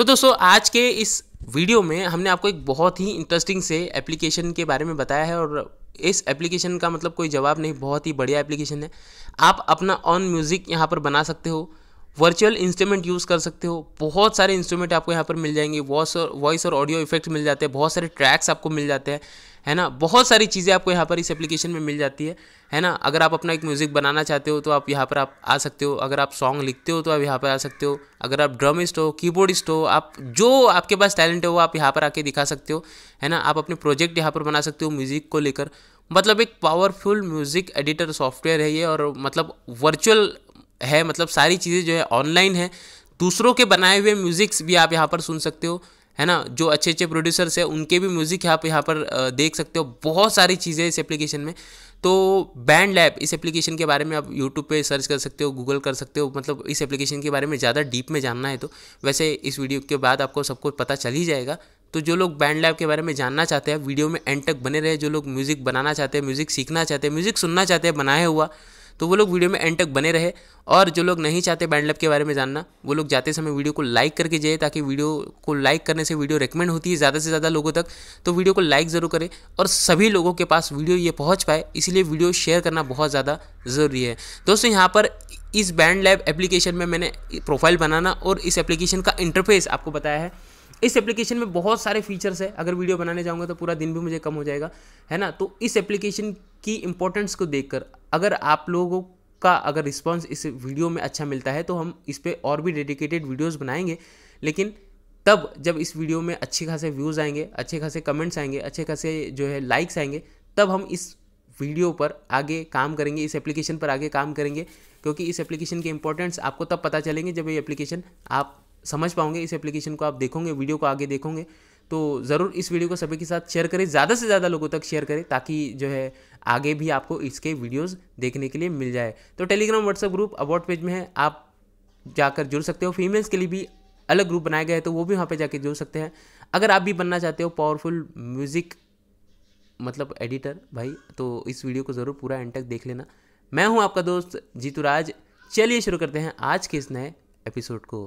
तो दोस्तों आज के इस वीडियो में हमने आपको एक बहुत ही इंटरेस्टिंग से एप्लीकेशन के बारे में बताया है और इस एप्लीकेशन का मतलब कोई जवाब नहीं बहुत ही बढ़िया एप्लीकेशन है आप अपना ऑन म्यूज़िक यहाँ पर बना सकते हो वर्चुअल इंस्ट्रूमेंट यूज़ कर सकते हो बहुत सारे इंस्ट्रूमेंट आपको यहाँ पर मिल जाएंगे वॉस और वॉइस और ऑडियो इफेक्ट मिल जाते हैं बहुत सारे ट्रैक्स आपको मिल जाते हैं है ना बहुत सारी चीज़ें आपको यहाँ पर इस एप्लीकेशन में मिल जाती है है ना अगर आप अपना एक म्यूज़िक बनाना चाहते हो तो आप यहाँ पर आप आ सकते हो अगर आप सॉन्ग लिखते हो तो आप यहाँ पर आ सकते हो अगर आप ड्रमिस्ट हो कीबोर्डिस्ट हो आप जो आपके पास टैलेंट है वो आप यहाँ पर आके दिखा सकते हो है ना आप अपने प्रोजेक्ट यहाँ पर बना सकते हो म्यूज़िक को लेकर मतलब एक पावरफुल म्यूज़िक एडिटर सॉफ्टवेयर है ये और मतलब वर्चुअल है मतलब सारी चीज़ें जो है ऑनलाइन है दूसरों के बनाए हुए म्यूज़िक्स भी आप यहाँ पर सुन सकते हो है ना जो अच्छे अच्छे प्रोड्यूसर्स हैं उनके भी म्यूज़िक आप यहाँ पर देख सकते हो बहुत सारी चीज़ें इस एप्लीकेशन में तो बैंड लैब इस एप्लीकेशन के बारे में आप यूट्यूब पे सर्च कर सकते हो गूगल कर सकते हो मतलब इस एप्लीकेशन के बारे में ज़्यादा डीप में जानना है तो वैसे इस वीडियो के बाद आपको सबको पता चल ही जाएगा तो जो लोग बैंड लैब के बारे में जानना चाहते हैं वीडियो में एंड तक बने रहे जो लोग म्यूज़िक बनाना चाहते हैं म्यूज़िक सीखना चाहते हैं म्यूज़िक सुनना चाहते हैं बनाया हुआ तो वो लोग वीडियो में एंड तक बने रहे और जो लोग नहीं चाहते बैंड लैब के बारे में जानना वो लोग जाते समय वीडियो को लाइक करके जाए ताकि वीडियो को लाइक करने से वीडियो रिकमेंड होती है ज़्यादा से ज़्यादा लोगों तक तो वीडियो को लाइक ज़रूर करें और सभी लोगों के पास वीडियो ये पहुँच पाए इसलिए वीडियो शेयर करना बहुत ज़्यादा ज़रूरी है दोस्तों यहाँ पर इस बैंड लैब एप्लीकेशन में मैंने प्रोफाइल बनाना और इस एप्लीकेशन का इंटरफेस आपको बताया है इस एप्लीकेशन में बहुत सारे फीचर्स है अगर वीडियो बनाने जाऊँगा तो पूरा दिन भी मुझे कम हो जाएगा है ना तो इस एप्लीकेशन की इंपॉर्टेंस को देखकर अगर आप लोगों का अगर रिस्पॉन्स इस वीडियो में अच्छा मिलता है तो हम इस पर और भी डेडिकेटेड वीडियोज़ बनाएंगे लेकिन तब जब इस वीडियो में अच्छे खासे व्यूज़ आएंगे अच्छे खासे कमेंट्स आएंगे अच्छे खासे जो है लाइक्स आएंगे तब हम इस वीडियो पर आगे काम करेंगे इस एप्लीकेशन पर आगे काम करेंगे क्योंकि इस एप्लीकेशन के इंपॉर्टेंस आपको तब पता चलेंगे जब ये एप्लीकेशन आप समझ पाओगे इस एप्लीकेशन को आप देखोगे वीडियो को आगे देखोगे तो ज़रूर इस वीडियो को सभी के साथ शेयर करें ज़्यादा से ज़्यादा लोगों तक शेयर करें ताकि जो है आगे भी आपको इसके वीडियोस देखने के लिए मिल जाए तो Telegram WhatsApp group about page में है आप जाकर जुड़ सकते हो फीमेल्स के लिए भी अलग ग्रुप बनाए गए हैं तो वो भी वहाँ पर जाकर जुड़ सकते हैं अगर आप भी बनना चाहते हो पावरफुल म्यूज़िक मतलब एडिटर भाई तो इस वीडियो को ज़रूर पूरा एंड तक देख लेना मैं हूँ आपका दोस्त जीतू राज चलिए शुरू करते हैं आज के इस नए एपिसोड को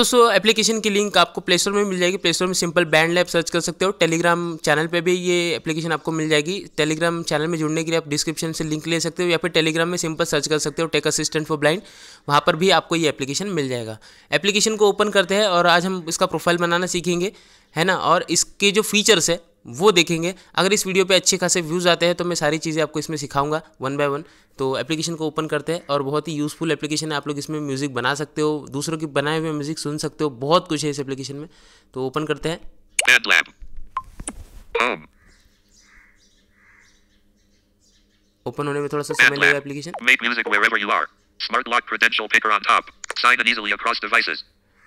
दोस्तों एप्लीकेशन की लिंक आपको प्ले स्टोर में मिल जाएगी प्ले स्टोर में सिंपल बैंड लैब सर्च कर सकते हो टेलीग्राम चैनल पे भी ये एप्लीकेशन आपको मिल जाएगी टेलीग्राम चैनल में जुड़ने के लिए आप डिस्क्रिप्शन से लिंक ले सकते हो या फिर टेलीग्राम में सिंपल सर्च कर सकते हो टेक असिस्टेंट फॉर ब्लाइंड वहाँ पर भी आपको ये एप्लीकेशन मिल जाएगा एप्लीकेशन को ओपन करते हैं और आज हम इसका प्रोफाइल बनाना सीखेंगे है ना और इसके जो फीचर्स है वो देखेंगे अगर इस वीडियो पे अच्छे खासे व्यूज़ आते हैं तो मैं सारी चीज़ें आपको इसमें सिखाऊंगा वन बाय वन तो एप्लीकेशन को ओपन करते हैं और बहुत ही यूज़फुल एप्लीकेशन है आप लोग इसमें म्यूज़िक बना सकते हो दूसरों की बनाए हुए म्यूज़िक सुन सकते हो बहुत कुछ है इस एप्लीकेशन में तो ओपन करते हैं ओपन होने में थोड़ा सा समय लगेगा एप्लीकेशन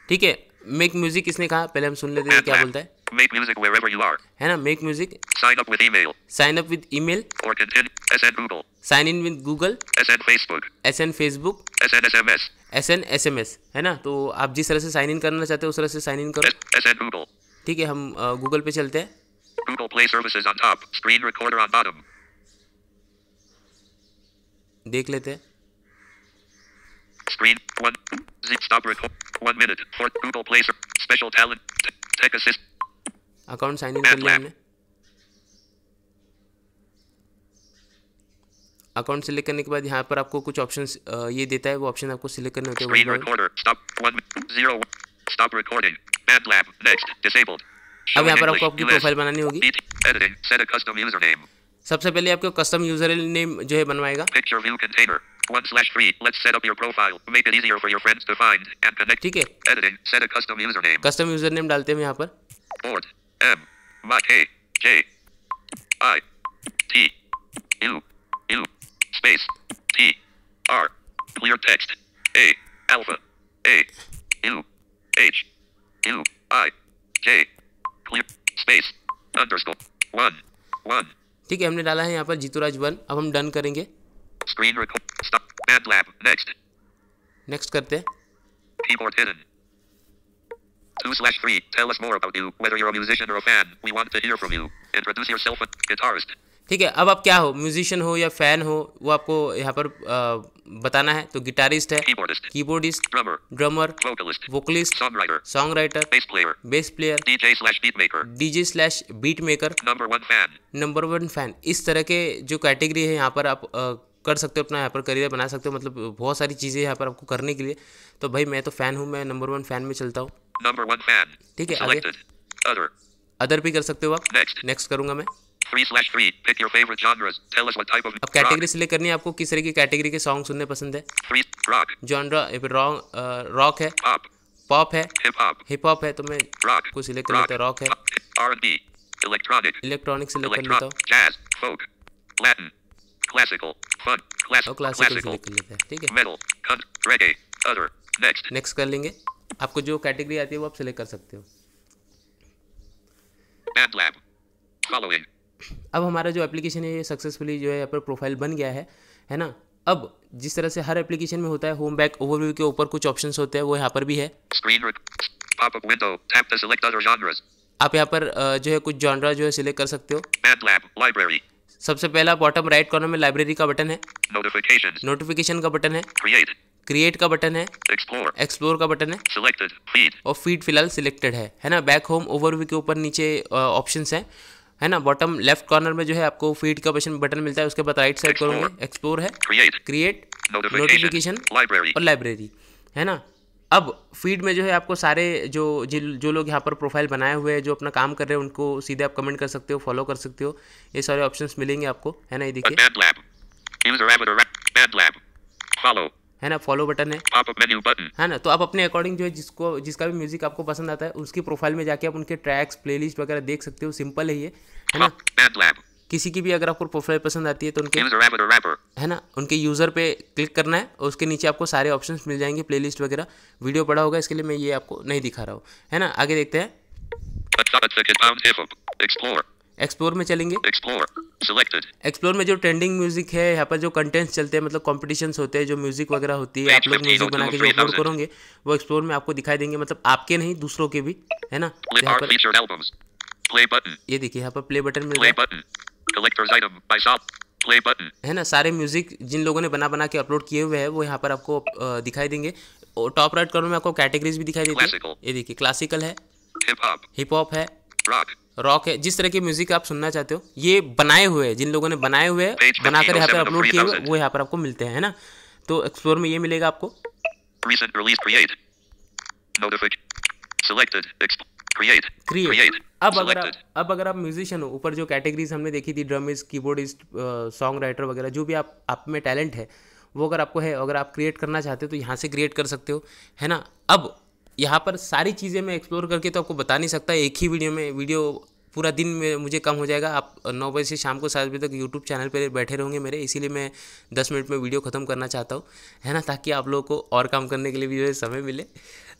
ठीक है मेक म्यूजिक इसने कहा पहले हम सुन लेते हैं क्या बोलता है Make music wherever you are. है ना make music sign up with email sign up with email और कंटिन्यू एसएन Google sign in with Google एसएन फेसबुक एसएन फेसबुक एसएन एसएमएस एसएन एसएमएस है ना तो आप जिस तरह से साइन इन करना चाहते हो उस तरह से साइन इन करो एसएन गूगल ठीक है हम गूगल पे चलते हैं Google play services on top screen recorder on bottom देख लेते हैं screen 1 stop record 1 minute for Google play special talent tech assist account sign in कर लिया हमने अकाउंट सेलेक्ट करने के बाद यहाँ पर आपको कुछ ऑप्शन ये देता है वो ऑप्शन आपको सिलेक्ट करने होते हैं अब यहाँ पर आपको अपनी प्रोफाइल बनानी होगी सबसे पहले आपको कस्टम यूजर नेम जो है बनवाएगा One slash three. Let's set up your profile. Make it easier for your friends to find and connect. ठीक है. Editing. Set a custom Custom डालते हैं यहाँ पर. Board. M. Y K. E, J. I. T. U. U. Space. T. R. Clear text. A. Alpha. A. U. H. U. I. J. Clear. Space. Underscore. One. One. ठीक है हमने डाला है यहाँ पर जीतूराज वन अब हम डन करेंगे screen record stop BandLab next next करते हैं keyboard hidden Two slash three. Tell us more about you. Whether you're a musician or a fan, we want to hear from you. Introduce yourself a guitarist. ठीक है अब आप क्या हो musician हो या फैन हो वो आपको यहाँ पर आ, बताना है तो गिटारिस्ट है keyboardist drummer drummer vocalist vocalist song writer bass player bass player DJ slash beat maker number one fan number one fan इस तरह के जो कैटेगरी है यहाँ पर आप आ, कर सकते हो अपना यहाँ पर करियर बना सकते हो मतलब बहुत सारी चीज़ें यहाँ पर आपको करने के लिए तो भाई मैं तो फ़ैन हूँ मैं नंबर वन फ़ैन में चलता हूँ नंबर वन फैन ठीक है आगे अदर अदर भी कर सकते हो आप नेक्स्ट नेक्स्ट करूंगा मैं अब कैटेगरी सिलेक्ट करनी है आपको किस तरह की कैटेगरी के सॉन्ग सुनने पसंद है जॉनरा रॉक uh, है पॉप है हिप हॉप है तो मैं को सिलेक्ट कर लेता रॉक है इलेक्ट्रॉनिक सिलेक्ट कर लेता हूँ क्लासिकल सिलेक्ट कर लेते हैं ठीक है नेक्स्ट कर लेंगे आपको जो कैटेगरी आती है वो आप सिलेक्ट कर सकते हो अब हमारा जो एप्लीकेशन है ये सक्सेसफुली जो है यहाँ पर प्रोफाइल बन गया है है ना अब जिस तरह से हर एप्लीकेशन में होता है होम बैक ओवरव्यू के ऊपर कुछ ऑप्शंस होते हैं वो यहाँ पर भी है आप यहाँ पर जो है कुछ जॉनरा जो है सिलेक्ट कर सकते हो lab, सबसे पहला बॉटम राइट कॉर्नर में लाइब्रेरी का बटन है नोटिफिकेशन का बटन है Create. क्रिएट का बटन है एक्सप्लोर का बटन है selected, feed. और फीड फिलहाल सिलेक्टेड है है ना बैक होम ओवरव्यू के ऊपर नीचे ऑप्शन है है ना बॉटम लेफ्ट कॉर्नर में जो है आपको फीड का बटन बटन मिलता है उसके बाद राइट साइड करोगे एक्सप्लोर है क्रिएट नोटिफिकेशन और लाइब्रेरी है ना अब फीड में जो है आपको सारे जो जो लोग यहाँ पर प्रोफाइल बनाए हुए हैं जो अपना काम कर रहे हैं उनको सीधे आप कमेंट कर सकते हो फॉलो कर सकते हो ये सारे ऑप्शंस मिलेंगे आपको है ना ये देखिए है ना फॉलो बटन है है ना तो आप अपने अकॉर्डिंग जो है जिसको जिसका भी म्यूजिक आपको पसंद आता है उसकी प्रोफाइल में जाके आप उनके ट्रैक्स प्लेलिस्ट वगैरह देख सकते हो सिंपल है ये है ना किसी की भी अगर आपको प्रोफाइल पसंद आती है तो उनके है ना उनके यूज़र पे क्लिक करना है और उसके नीचे आपको सारे ऑप्शंस मिल जाएंगे प्लेलिस्ट वगैरह वीडियो पड़ा होगा इसके लिए मैं ये आपको नहीं दिखा रहा हूँ है ना आगे देखते हैं एक्सप्लोर में चलेंगे एक्सप्लोर में जो ट्रेंडिंग म्यूजिक है यहाँ पर जो कंटेंट्स चलते हैं मतलब कॉम्पिटिशन होते हैं जो म्यूजिक वगैरह होती है आप लोग म्यूजिक बना के जो अपलोड करोगे वो एक्सप्लोर में आपको दिखाई देंगे मतलब आपके नहीं दूसरों के भी है ना यहाँ पर ये देखिए यहाँ पर प्ले बटन मिल है ना सारे म्यूजिक जिन लोगों ने बना बना के अपलोड किए हुए हैं वो यहाँ पर आपको दिखाई देंगे और टॉप राइट कॉर्नर में आपको कैटेगरीज भी दिखाई देती है ये देखिए क्लासिकल है हिप हॉप है रॉक है जिस तरह के म्यूजिक आप सुनना चाहते हो ये बनाए हुए हैं जिन लोगों ने बनाए हुए हैं बनाकर यहाँ पर अपलोड किए हुए वो यहाँ पर आपको मिलते हैं ना तो एक्सप्लोर में ये मिलेगा आपको अब अगर आप, अब अगर आप म्यूजिशियन हो ऊपर जो कैटेगरीज हमने देखी थी drums keyboardist song writer वगैरह जो भी आप आप में टैलेंट है वो अगर आपको है अगर आप क्रिएट करना चाहते हो तो यहाँ से क्रिएट कर सकते हो है ना अब यहाँ पर सारी चीज़ें मैं एक्सप्लोर करके तो आपको बता नहीं सकता एक ही वीडियो में वीडियो पूरा दिन में मुझे कम हो जाएगा आप नौ बजे से शाम को सात बजे तक यूट्यूब चैनल पर बैठे रहोगे मेरे इसीलिए मैं दस मिनट में वीडियो ख़त्म करना चाहता हूँ है ना ताकि आप लोगों को और काम करने के लिए भी जो है समय मिले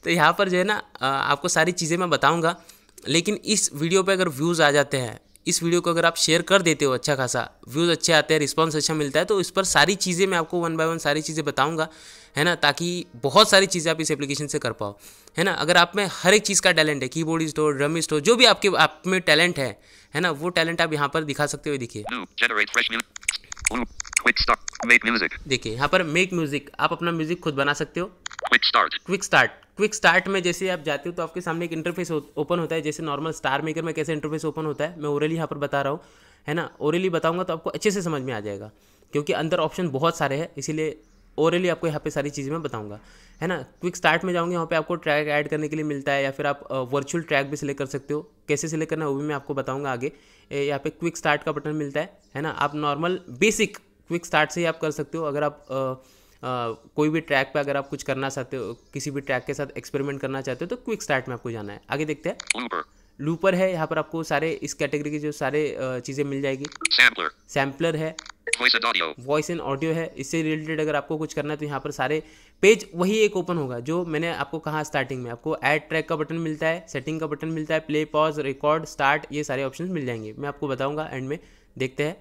तो यहाँ पर जो है ना आपको सारी चीज़ें मैं बताऊँगा लेकिन इस वीडियो पर अगर व्यूज़ आ जाते हैं इस वीडियो को अगर आप शेयर कर देते हो अच्छा खासा व्यूज़ अच्छे आते हैं रिस्पॉन्स अच्छा मिलता है तो इस पर सारी चीज़ें मैं आपको वन बाय वन सारी चीज़ें बताऊंगा है ना ताकि बहुत सारी चीज़ें आप इस एप्लीकेशन से कर पाओ है ना अगर आप में हर एक चीज़ का टैलेंट है बोर्ड स्टोर ड्रम स्टोर जो भी आपके आप में टैलेंट है है ना वो टैलेंट आप यहाँ पर दिखा सकते हो देखिए देखिए यहाँ पर मेक म्यूजिक आप अपना म्यूजिक खुद बना सकते हो क्विक स्टार्ट क्विक स्टार्ट में जैसे आप जाते हो तो आपके सामने एक इंटरफेस ओपन होता है जैसे नॉर्मल स्टार मेकर में कैसे इंटरफेस ओपन होता है मैं ओरली यहाँ पर बता रहा हूँ है ना ओरली बताऊँगा तो आपको अच्छे से समझ में आ जाएगा क्योंकि अंदर ऑप्शन बहुत सारे हैं इसीलिए ओरली आपको यहाँ पे सारी चीज़ें मैं बताऊंगा है ना क्विक स्टार्ट में जाऊँगे यहाँ पे आपको ट्रैक ऐड करने के लिए मिलता है या फिर आप वर्चुअल ट्रैक भी सिलेक्ट कर सकते हो कैसे सिलेक्ट करना है वो भी मैं आपको बताऊंगा आगे यहाँ पे क्विक स्टार्ट का बटन मिलता है है ना आप नॉर्मल बेसिक क्विक स्टार्ट से ही आप कर सकते हो अगर आप आ, कोई भी ट्रैक पे अगर आप कुछ करना चाहते हो किसी भी ट्रैक के साथ एक्सपेरिमेंट करना चाहते हो तो क्विक स्टार्ट में आपको जाना है आगे देखते हैं लूपर है यहाँ पर आपको सारे इस कैटेगरी की जो सारे चीज़ें मिल जाएगी सैम्पलर है वॉइस एंड ऑडियो है इससे रिलेटेड अगर आपको कुछ करना है तो यहाँ पर सारे पेज वही एक ओपन होगा जो मैंने आपको कहा स्टार्टिंग में आपको ऐड ट्रैक का बटन मिलता है सेटिंग का बटन मिलता है प्ले पॉज रिकॉर्ड स्टार्ट ये सारे ऑप्शन मिल जाएंगे मैं आपको बताऊंगा एंड में देखते हैं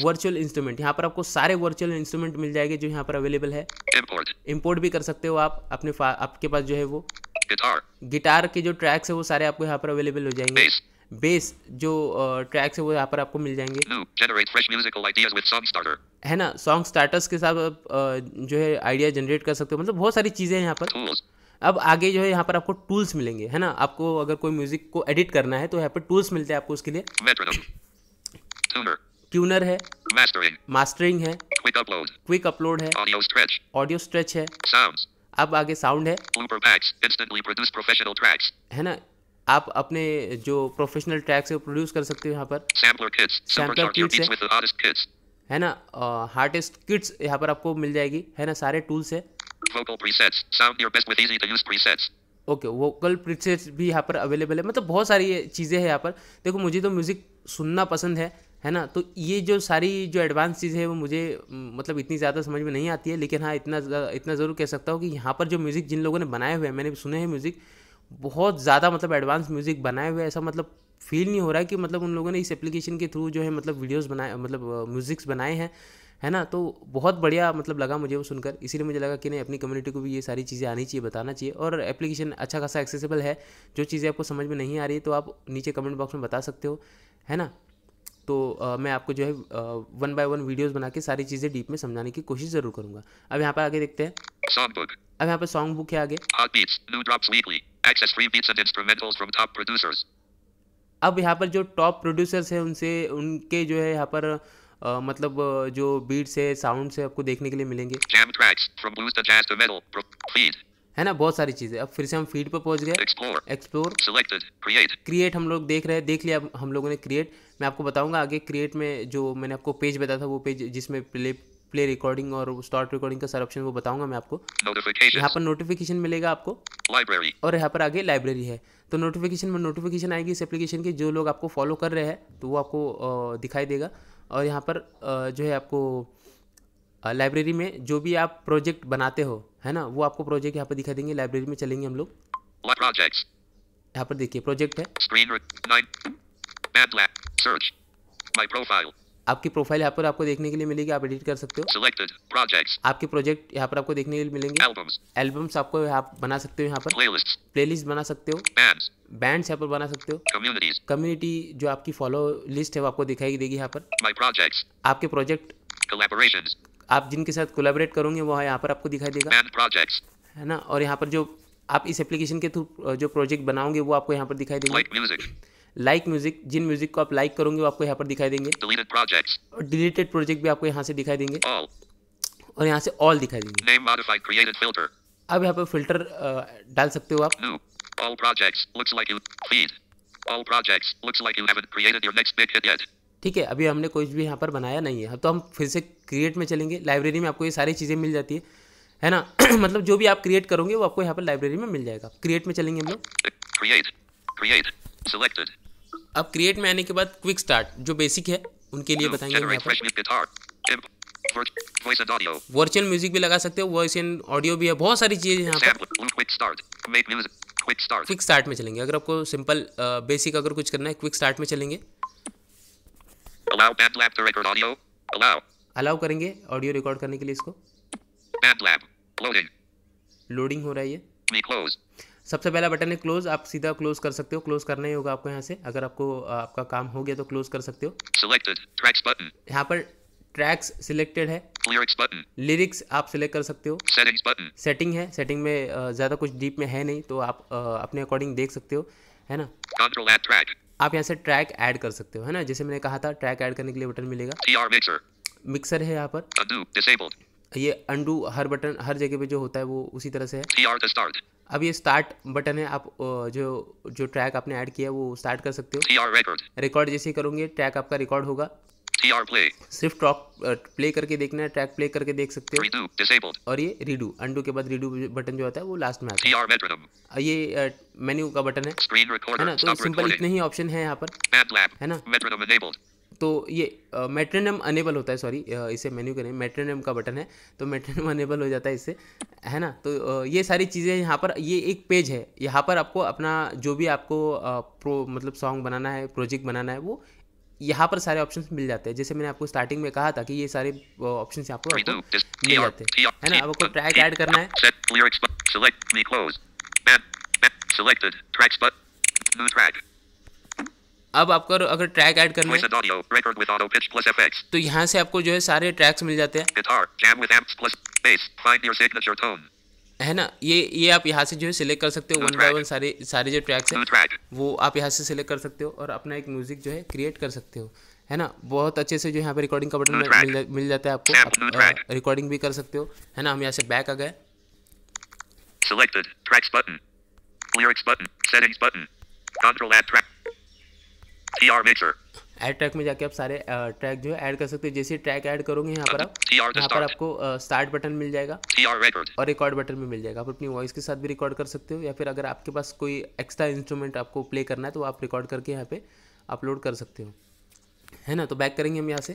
वर्चुअल इंस्ट्रूमेंट यहाँ पर आपको सारे वर्चुअल इंस्ट्रूमेंट मिल जाएंगे जो यहाँ पर अवेलेबल है इम्पोर्ट भी कर सकते हो आप अपने आपके पास जो है वो गिटार गिटार के जो ट्रैक्स है वो सारे आपको यहाँ पर अवेलेबल हो जाएंगे बेस जो ट्रैक्स है वो यहाँ पर आपको मिल जाएंगे है ना सॉन्ग स्टार्टर्स के साथ जो है आइडिया जनरेट कर सकते हो मतलब बहुत सारी चीज़ें हैं यहाँ पर अब आगे जो है यहाँ पर आपको टूल्स मिलेंगे है ना आपको अगर कोई म्यूजिक को एडिट करना है तो यहाँ पर टूल्स मिलते हैं आपको उसके लिए ट्यूनर है मास्टरिंग मास्टरिंग है क्विक अपलोड क्विक अपलोड है ऑडियो स्ट्रेच ऑडियो स्ट्रेच है Sounds. अब आगे साउंड है packs, है ना आप अपने जो प्रोफेशनल ट्रैक्स है प्रोड्यूस कर सकते हो यहाँ पर सैम्पलर किट्स सैम्पलर किट्स है ना हार्डेस्ट किट्स यहाँ पर आपको मिल जाएगी है ना सारे टूल्स है ओके वोकल प्रीसेट्स भी यहाँ पर अवेलेबल है मतलब बहुत सारी चीज़ें हैं यहाँ पर देखो मुझे तो म्यूज़िक सुनना पसंद है है ना तो ये जो सारी जो एडवांस चीज़ है वो मुझे मतलब इतनी ज़्यादा समझ में नहीं आती है लेकिन हाँ इतना इतना ज़रूर कह सकता हूँ कि यहाँ पर जो म्यूज़िक जिन लोगों ने बनाए हुए हैं मैंने सुने हैं म्यूज़िक बहुत ज़्यादा मतलब एडवांस म्यूज़िक बनाए हुए ऐसा मतलब फील नहीं हो रहा है कि मतलब उन लोगों ने इस एप्लीकेशन के थ्रू जो है मतलब वीडियोज़ बनाए मतलब म्यूज़िक्स बनाए हैं है ना तो बहुत बढ़िया मतलब लगा मुझे वो सुनकर इसीलिए मुझे लगा कि नहीं अपनी कम्युनिटी को भी ये सारी चीज़ें आनी चाहिए बताना चाहिए और एप्लीकेशन अच्छा खासा एक्सेसिबल है जो चीज़ें आपको समझ में नहीं आ रही तो आप नीचे कमेंट बॉक्स में बता सकते हो है ना तो आ, मैं आपको जो है वन बाय वन वीडियोस बना के सारी चीज़ें डीप में समझाने की कोशिश जरूर करूंगा अब यहाँ पर आगे देखते हैं अब यहाँ पर सॉन्ग बुक है आगे अब यहाँ पर जो टॉप प्रोड्यूसर्स हैं उनसे उनके जो है यहाँ पर Uh, मतलब uh, जो बीट्स है साउंड है आपको देखने के लिए मिलेंगे है ना बहुत सारी चीज़ें अब फिर से हम फीड पर पहुंच गए एक्सप्लोर क्रिएट हम लोग देख रहे हैं देख लिया हम लोगों ने क्रिएट मैं आपको बताऊंगा आगे क्रिएट में जो मैंने आपको पेज बताया था वो पेज जिसमें प्ले प्ले रिकॉर्डिंग और स्टार्ट रिकॉर्डिंग का सारा ऑप्शन वो बताऊंगा मैं आपको यहाँ पर नोटिफिकेशन मिलेगा आपको लाइब्रेरी और यहाँ पर आगे लाइब्रेरी है तो नोटिफिकेशन में नोटिफिकेशन आएगी इस एप्लीकेशन की जो लोग आपको फॉलो कर रहे हैं तो वो आपको दिखाई देगा और यहाँ पर जो है आपको लाइब्रेरी में जो भी आप प्रोजेक्ट बनाते हो है ना वो आपको प्रोजेक्ट यहाँ पर दिखा देंगे लाइब्रेरी में चलेंगे हम लोग यहाँ पर देखिए प्रोजेक्ट है आपकी प्रोफाइल यहाँ पर आपको देखने के लिए मिलेगी आप एडिट कर सकते हो आपके प्रोजेक्ट यहाँ पर आपको देखने के लिए मिलेंगे एल्बम्स आपको आप बना सकते हो यहाँ पर प्ले लिस्ट बना सकते हो बैंड्स यहाँ पर बना सकते हो कम्युनिटी जो आपकी फॉलो लिस्ट है वो आपको दिखाई देगी यहाँ पर आपके प्रोजेक्ट आप जिनके साथ कोलाबरेट करोगे वो यहाँ पर आपको दिखाई देगा है ना और यहाँ पर जो आप इस एप्लीकेशन के थ्रू जो प्रोजेक्ट बनाओगे वो आपको यहाँ पर दिखाई देंगे लाइक म्यूजिक जिन म्यूजिक को आप लाइक like करोगे वो आपको यहाँ पर दिखाई देंगे और डिलीटेड प्रोजेक्ट भी आपको यहाँ से दिखाई देंगे और यहाँ से ऑल दिखाई देंगे अब यहाँ पर फिल्टर डाल सकते हो आप All projects looks like you feed. All projects looks like you haven't created your next big hit yet. ठीक है अभी हमने कुछ भी यहाँ पर बनाया नहीं है तो हम फिर से क्रिएट में चलेंगे लाइब्रेरी में आपको ये सारी चीज़ें मिल जाती है है ना मतलब जो भी आप क्रिएट करोगे वो आपको यहाँ पर लाइब्रेरी में मिल जाएगा क्रिएट में चलेंगे हम लोग अब क्रिएट में आने के बाद क्विक स्टार्ट जो बेसिक है उनके लिए बताएंगे वर्चुअल म्यूजिक भी लगा सकते हो वॉइस एंड ऑडियो भी है बहुत सारी चीजें यहाँ पर क्विक स्टार्ट में चलेंगे अगर आपको सिंपल बेसिक अगर कुछ करना है क्विक स्टार्ट में चलेंगे Allow bad lab to record audio. Allow. Allow करेंगे ऑडियो रिकॉर्ड करने के लिए इसको bad lab. Loading. Loading हो रहा है ये Me close. सबसे पहला बटन है क्लोज आप सीधा क्लोज कर सकते हो क्लोज करना ही होगा आपको यहाँ से अगर आपको आपका काम हो गया तो क्लोज कर सकते हो Selected. Tracks button. यहाँ पर ट्रैक्स सिलेक्टेड है लिरिक्स बटन लिरिक्स आप सिलेक्ट कर सकते हो सेटिंग्स बटन सेटिंग है सेटिंग में ज़्यादा कुछ डीप में है नहीं तो आप अपने अकॉर्डिंग देख सकते हो है ना कंट्रोल ऐड ट्रैक आप यहाँ से ट्रैक ऐड कर सकते हो है ना जैसे मैंने कहा था ट्रैक ऐड करने के लिए बटन मिलेगा मिक्सर है यहाँ पर ये अंडू हर बटन हर जगह पे जो होता है वो उसी तरह से है अब ये स्टार्ट बटन है आप जो जो ट्रैक आपने ऐड किया वो स्टार्ट कर सकते हो रिकॉर्ड जैसे करोगे ट्रैक आपका रिकॉर्ड होगा TR play. सिर्फ टॉक प्ले करके देखना है ट्रैक प्ले करके देख सकते हो और ये रीडू अंडू के बाद रीडू बटन जो आता है वो लास्ट में आता है ये मेन्यू का बटन है है ना तो सिंपल इतने ही ऑप्शन है यहाँ पर है ना तो ये मेट्रेनम अनेबल होता है सॉरी इसे मेन्यू करें मेट्रेनम का बटन है तो मेट्रेनम अनेबल हो जाता है इससे है ना तो uh, ये सारी चीज़ें यहाँ पर ये एक पेज है यहाँ पर आपको अपना जो भी आपको प्रो मतलब सॉन्ग बनाना है प्रोजेक्ट बनाना है वो यहाँ पर सारे ऑप्शन मिल जाते हैं जैसे मैंने आपको स्टार्टिंग में कहा था कि ये सारे ऑप्शन आपको, मिल जाते हैं है ना आपको ट्रैक ऐड करना है अब आपको अगर ट्रैक ऐड करना है तो यहाँ से आपको जो है सारे ट्रैक्स मिल जाते हैं है ना ये ये आप यहाँ से जो है सिलेक्ट कर सकते हो वन बाय वन सारे सारे जो ट्रैक्स हैं वो आप यहाँ से सिलेक्ट कर सकते हो और अपना एक म्यूज़िक जो है क्रिएट कर सकते हो है ना बहुत अच्छे से जो यहाँ पे रिकॉर्डिंग का बटन मिल, जा, मिल जाता है आपको आप, आ, रिकॉर्डिंग भी कर सकते हो है ना हम यहाँ से बैक आ गए Selected. Tracks button. Lyrics button. Settings button. Control add track. PR mixer. Add track में जाके आप सारे ट्रैक जो है ऐड कर सकते हो जैसे ट्रैक ऐड करोगे यहाँ पर आप यहाँ पर आपको स्टार्ट बटन मिल जाएगा और रिकॉर्ड बटन भी मिल जाएगा आप अपनी वॉइस के साथ भी रिकॉर्ड कर सकते हो या फिर अगर आपके पास कोई एक्स्ट्रा इंस्ट्रूमेंट आपको प्ले करना है तो आप रिकॉर्ड करके यहाँ पे अपलोड कर सकते हो है ना तो बैक करेंगे हम यहाँ से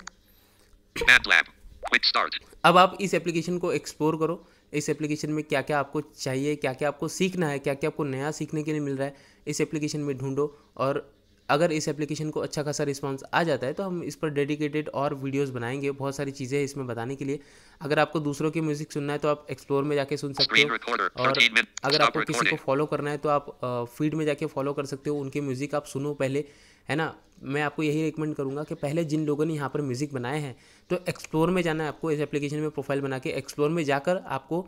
अब आप इस एप्लीकेशन को एक्सप्लोर करो इस एप्लीकेशन में क्या क्या आपको चाहिए क्या क्या आपको सीखना है क्या क्या आपको नया सीखने के लिए मिल रहा है इस एप्लीकेशन में ढूंढो और अगर इस एप्लीकेशन को अच्छा खासा रिस्पॉन्स आ जाता है तो हम इस पर डेडिकेटेड और वीडियोस बनाएंगे बहुत सारी चीज़ें हैं इसमें बताने के लिए अगर आपको दूसरों की म्यूज़िक सुनना है तो आप एक्सप्लोर में जाके सुन सकते हो और अगर आपको किसी को फॉलो करना है तो आप फीड में जाके फॉलो कर सकते हो उनके म्यूज़िक आप सुनो पहले है ना मैं आपको यही रिकमेंड करूँगा कि पहले जिन लोगों ने यहाँ पर म्यूज़िक बनाए हैं तो एक्सप्लोर में जाना है आपको इस एप्लीकेशन में प्रोफाइल बना के एक्सप्लोर में जाकर आपको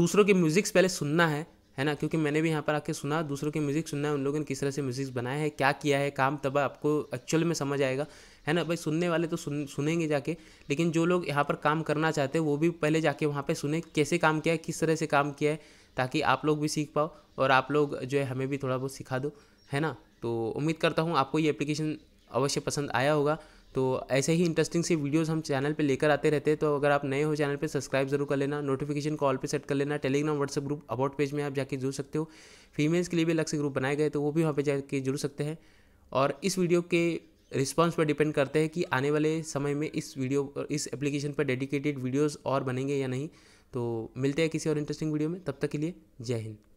दूसरों के म्यूज़िक्स पहले सुनना है है ना क्योंकि मैंने भी यहाँ पर आके सुना दूसरों के म्यूज़िक सुनना है उन लोगों ने किस तरह से म्यूज़िक बनाया है क्या किया है काम तब आपको एक्चुअल में समझ आएगा है ना भाई सुनने वाले तो सुन सुनेंगे जाके लेकिन जो लोग यहाँ पर काम करना चाहते हैं वो भी पहले जाके वहाँ पर सुने कैसे काम किया है किस तरह से काम किया है ताकि आप लोग भी सीख पाओ और आप लोग जो है हमें भी थोड़ा बहुत सिखा दो है ना तो उम्मीद करता हूँ आपको ये एप्लीकेशन अवश्य पसंद आया होगा तो ऐसे ही इंटरेस्टिंग से वीडियोस हम चैनल पे लेकर आते रहते हैं तो अगर आप नए हो चैनल पे सब्सक्राइब जरूर कर लेना नोटिफिकेशन कॉल पे सेट कर लेना Telegram WhatsApp group about page में आप जाके जुड़ सकते हो फीमेल्स के लिए भी अलग से ग्रुप बनाए गए तो वो भी वहाँ पर जाके जुड़ सकते हैं और इस वीडियो के रिस्पॉन्स पर डिपेंड करते हैं कि आने वाले समय में इस वीडियो इस एप्लीकेशन पर डेडिकेटेड वीडियोज़ और बनेंगे या नहीं तो मिलते हैं किसी और इंटरेस्टिंग वीडियो में तब तक के लिए जय हिंद